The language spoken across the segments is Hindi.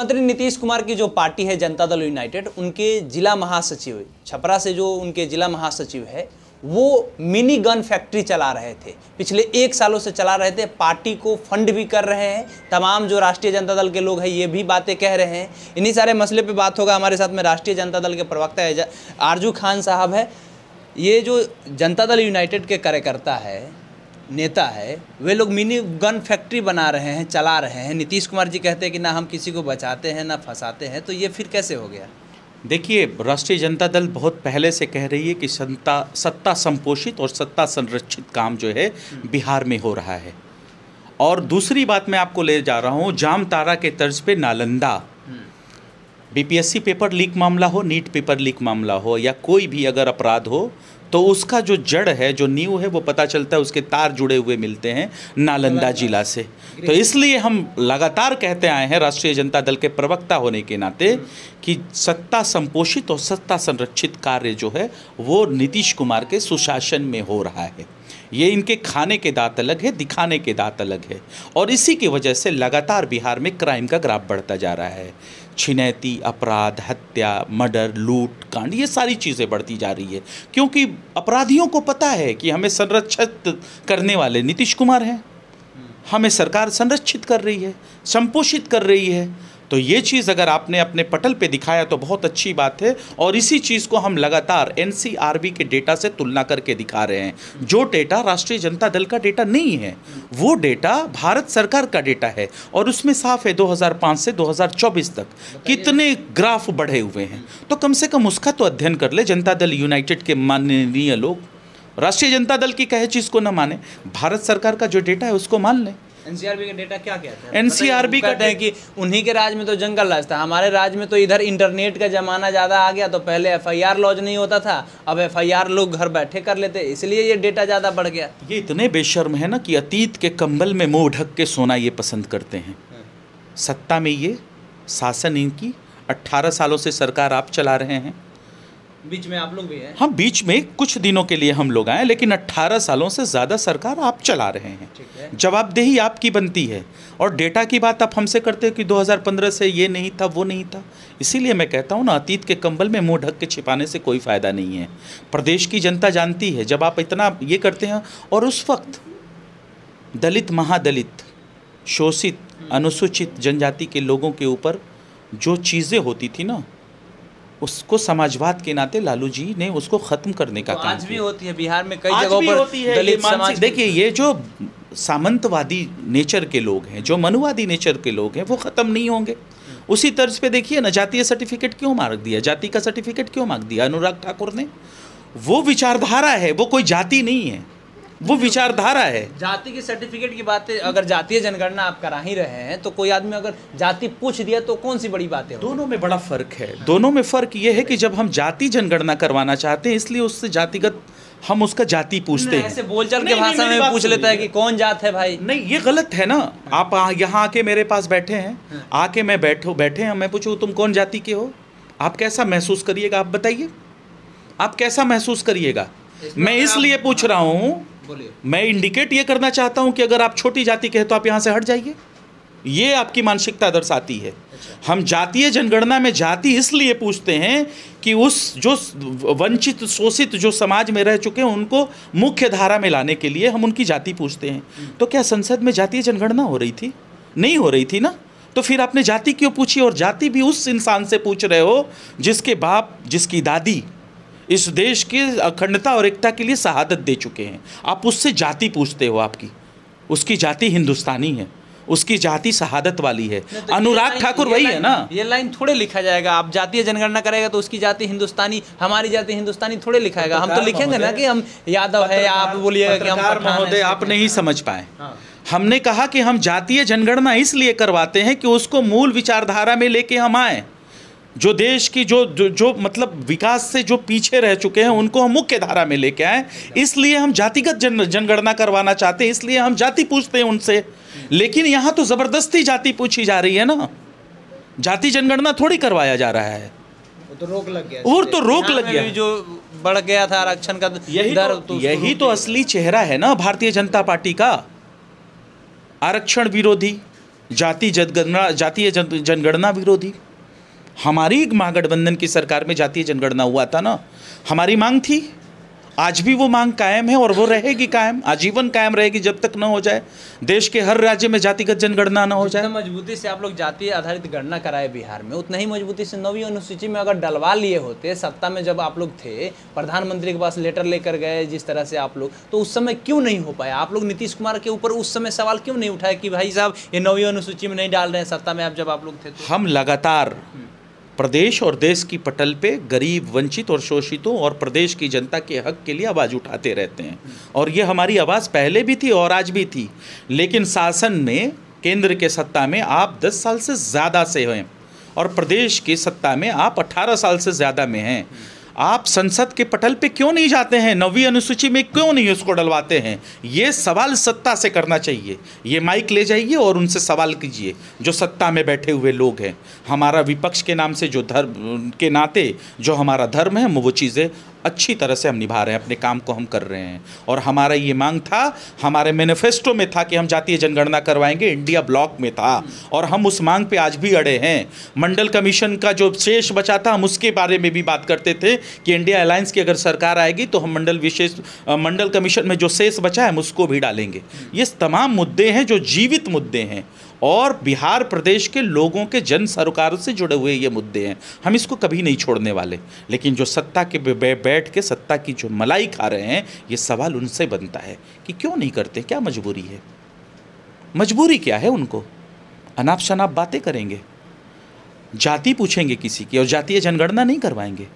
मंत्री नीतीश कुमार की जो पार्टी है जनता दल यूनाइटेड उनके जिला महासचिव छपरा से जो उनके जिला महासचिव है वो मिनी गन फैक्ट्री चला रहे थे पिछले एक सालों से चला रहे थे पार्टी को फंड भी कर रहे हैं तमाम जो राष्ट्रीय जनता दल के लोग हैं ये भी बातें कह रहे हैं इन्हीं सारे मसले पे बात होगा हमारे साथ में राष्ट्रीय जनता दल के प्रवक्ता है आरजू खान साहब है ये जो जनता दल यूनाइटेड के कार्यकर्ता है नेता है वे लोग मिनी गन फैक्ट्री बना रहे हैं चला रहे हैं नीतीश कुमार जी कहते हैं कि ना हम किसी को बचाते हैं ना फंसाते हैं तो ये फिर कैसे हो गया देखिए राष्ट्रीय जनता दल बहुत पहले से कह रही है कि सत्ता सत्ता संपोषित और सत्ता संरक्षित काम जो है बिहार में हो रहा है और दूसरी बात मैं आपको ले जा रहा हूँ तारा के तर्ज पे नालंदा हम्म। बीपीएससी पेपर लीक मामला हो नीट पेपर लीक मामला हो या कोई भी अगर अपराध हो तो उसका जो जड़ है जो नींव है वो पता चलता है उसके तार जुड़े हुए मिलते हैं नालंदा जिला से तो इसलिए हम लगातार कहते आए हैं राष्ट्रीय जनता दल के प्रवक्ता होने के नाते कि सत्ता संपोषित और सत्ता संरक्षित कार्य जो है वो नीतीश कुमार के सुशासन में हो रहा है ये इनके खाने के दांत अलग है दिखाने के दांत अलग है और इसी की वजह से लगातार बिहार में क्राइम का ग्राफ बढ़ता जा रहा है छिनैती अपराध हत्या मर्डर लूट कांड ये सारी चीज़ें बढ़ती जा रही है क्योंकि अपराधियों को पता है कि हमें संरक्षित करने वाले नीतीश कुमार हैं हमें सरकार संरक्षित कर रही है संपोषित कर रही है तो ये चीज़ अगर आपने अपने पटल पे दिखाया तो बहुत अच्छी बात है और इसी चीज़ को हम लगातार एन के डेटा से तुलना करके दिखा रहे हैं जो डेटा राष्ट्रीय जनता दल का डेटा नहीं है वो डेटा भारत सरकार का डेटा है और उसमें साफ है 2005 से 2024 तक कितने ग्राफ बढ़े हुए हैं तो कम से कम उसका तो अध्ययन कर ले जनता दल यूनाइटेड के माननीय लोग राष्ट्रीय जनता दल की कहे चीज़ को न माने भारत सरकार का जो डेटा है उसको मान लें एनसीआरबी का डेटा क्या कहता है एनसीआरबी कहते हैं कि उन्हीं के राज में तो जंगल राज था हमारे राज में तो इधर इंटरनेट का ज़माना ज़्यादा आ गया तो पहले एफआईआर लॉज नहीं होता था अब एफआईआर लोग घर बैठे कर लेते इसलिए ये डेटा ज़्यादा बढ़ गया ये इतने बेशर्म है ना कि अतीत के कम्बल में मुँह ढक के सोना ये पसंद करते हैं हाँ। सत्ता में ये शासन इनकी अट्ठारह सालों से सरकार आप चला रहे हैं बीच में आप लोग भी हैं हम बीच में कुछ दिनों के लिए हम लोग आए लेकिन 18 सालों से ज़्यादा सरकार आप चला रहे हैं जवाबदेही आपकी बनती है और डेटा की बात आप हमसे करते हो कि 2015 से ये नहीं था वो नहीं था इसीलिए मैं कहता हूँ ना अतीत के कंबल में मुँह ढक के छिपाने से कोई फ़ायदा नहीं है प्रदेश की जनता जानती है जब आप इतना ये करते हैं और उस वक्त दलित महादलित शोषित हम्म। अनुसूचित जनजाति के लोगों के ऊपर जो चीज़ें होती थी ना उसको समाजवाद के नाते लालू जी ने उसको खत्म करने का तो काम भी होती है बिहार में कई जगहों पर दलित समाज देखिए ये जो सामंतवादी नेचर के लोग हैं जो मनुवादी नेचर के लोग हैं वो ख़त्म नहीं होंगे उसी तर्ज पे देखिए ना जातीय सर्टिफिकेट क्यों मांग दिया जाति का सर्टिफिकेट क्यों मांग दिया अनुराग ठाकुर ने वो विचारधारा है वो कोई जाति नहीं है वो विचारधारा है जाति की सर्टिफिकेट की बात अगर जातीय जनगणना आप करा ही रहे हैं तो कोई आदमी अगर जाति पूछ दिया तो कौन सी बड़ी बात है दोनों में बड़ा फर्क है दोनों में फर्क ये है कि जब हम जाति जनगणना करवाना चाहते हैं इसलिए उससे जातिगत हम उसका जाति पूछते हैं ऐसे बोलचाल के भाषा में पूछ लेता है कि कौन जात है भाई नहीं ये गलत है ना आप यहाँ आके मेरे पास बैठे हैं हाँ। आके मैं बैठो बैठे हैं मैं पूछू तुम कौन जाति के हो आप कैसा महसूस करिएगा आप बताइए आप कैसा महसूस करिएगा मैं इसलिए पूछ रहा हूँ बोलिए मैं इंडिकेट ये करना चाहता हूँ कि अगर आप छोटी जाति के हैं तो आप यहाँ से हट जाइए ये आपकी मानसिकता दर्शाती है अच्छा। हम जातीय जनगणना में जाति इसलिए पूछते हैं कि उस जो वंचित शोषित जो समाज में रह चुके हैं उनको मुख्य धारा में लाने के लिए हम उनकी जाति पूछते हैं हम्म। तो क्या संसद में जातीय जनगणना हो रही थी नहीं हो रही थी ना तो फिर आपने जाति क्यों पूछी और जाति भी उस इंसान से पूछ रहे हो जिसके बाप जिसकी दादी इस देश की अखंडता और एकता के लिए शहादत दे चुके हैं आप उससे जाति पूछते हो आपकी उसकी जाति हिंदुस्तानी है उसकी जाति शहादत वाली है तो अनुराग ठाकुर वही है ना ये लाइन थोड़े लिखा जाएगा आप जातीय जनगणना करेगा तो उसकी जाति हिंदुस्तानी हमारी जाति हिंदुस्तानी थोड़े लिखाएगा हम तो लिखेंगे ना कि हम यादव है आप बोलिएगा कि हम महोदय आप नहीं समझ पाए हाँ। हमने कहा कि हम जातीय जनगणना इसलिए करवाते हैं कि उसको मूल विचारधारा में लेके हम आए जो देश की जो जो, जो मतलब विकास से जो पीछे रह चुके हैं उनको हम मुख्य धारा में लेके आए इसलिए हम जातिगत जन जनगणना करवाना चाहते हैं इसलिए हम जाति पूछते हैं उनसे लेकिन यहाँ तो ज़बरदस्ती जाति पूछी जा रही है ना जाति जनगणना थोड़ी करवाया जा रहा है वो तो रोक लग गया और तो रोक जो बढ़ गया था आरक्षण का यही तो- दर तो, तो यही तो असली चेहरा है ना भारतीय जनता पार्टी का आरक्षण विरोधी जाति जनगणना जातीय जनगणना विरोधी हमारी महागठबंधन की सरकार में जातीय जनगणना हुआ था ना हमारी मांग थी आज भी वो मांग कायम है और वो रहेगी कायम आजीवन कायम रहेगी जब तक ना हो जाए देश के हर राज्य में जातिगत जनगणना ना हो जाए मजबूती से आप लोग जातीय आधारित गणना कराए बिहार में उतना ही मजबूती से नवी अनुसूची में अगर डलवा लिए होते सत्ता में जब आप लोग थे प्रधानमंत्री के पास लेटर लेकर गए जिस तरह से आप लोग तो उस समय क्यों नहीं हो पाया आप लोग नीतीश कुमार के ऊपर उस समय सवाल क्यों नहीं उठाए कि भाई साहब ये नवी अनुसूची में नहीं डाल रहे हैं सत्ता में आप जब आप लोग थे तो? हम लगातार प्रदेश और देश की पटल पे गरीब वंचित और शोषितों और प्रदेश की जनता के हक के लिए आवाज़ उठाते रहते हैं और ये हमारी आवाज़ पहले भी थी और आज भी थी लेकिन शासन में केंद्र के सत्ता में आप 10 साल से ज़्यादा से हैं और प्रदेश की सत्ता में आप 18 साल से ज़्यादा में हैं आप संसद के पटल पे क्यों नहीं जाते हैं नवी अनुसूची में क्यों नहीं उसको डलवाते हैं ये सवाल सत्ता से करना चाहिए ये माइक ले जाइए और उनसे सवाल कीजिए जो सत्ता में बैठे हुए लोग हैं हमारा विपक्ष के नाम से जो धर्म के नाते जो हमारा धर्म है वो चीज़ें अच्छी तरह से हम निभा रहे हैं अपने काम को हम कर रहे हैं और हमारा ये मांग था हमारे मैनिफेस्टो में था कि हम जातीय जनगणना करवाएंगे इंडिया ब्लॉक में था और हम उस मांग पे आज भी अड़े हैं मंडल कमीशन का जो शेष बचा था हम उसके बारे में भी बात करते थे कि इंडिया अलायंस की अगर सरकार आएगी तो हम मंडल विशेष मंडल कमीशन में जो शेष बचा है हम उसको भी डालेंगे ये तमाम मुद्दे हैं जो जीवित मुद्दे हैं और बिहार प्रदेश के लोगों के जन सरोकारों से जुड़े हुए ये मुद्दे हैं हम इसको कभी नहीं छोड़ने वाले लेकिन जो सत्ता के बैठ के सत्ता की जो मलाई खा रहे हैं ये सवाल उनसे बनता है कि क्यों नहीं करते क्या मजबूरी है मजबूरी क्या है उनको अनाप शनाप बातें करेंगे जाति पूछेंगे किसी की और जातीय जनगणना नहीं करवाएंगे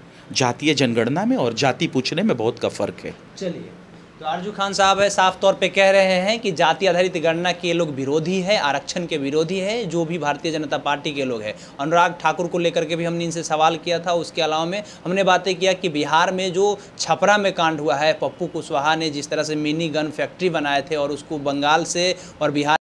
जातीय जनगणना में और जाति पूछने में बहुत का फर्क है चलिए तो आरजू खान साहब है साफ तौर पे कह रहे हैं कि जाति आधारित गणना के लोग विरोधी है आरक्षण के विरोधी है जो भी भारतीय जनता पार्टी के लोग हैं अनुराग ठाकुर को लेकर के भी हमने इनसे सवाल किया था उसके अलावा में हमने बातें किया कि बिहार में जो छपरा में कांड हुआ है पप्पू कुशवाहा ने जिस तरह से मिनी गन फैक्ट्री बनाए थे और उसको बंगाल से और बिहार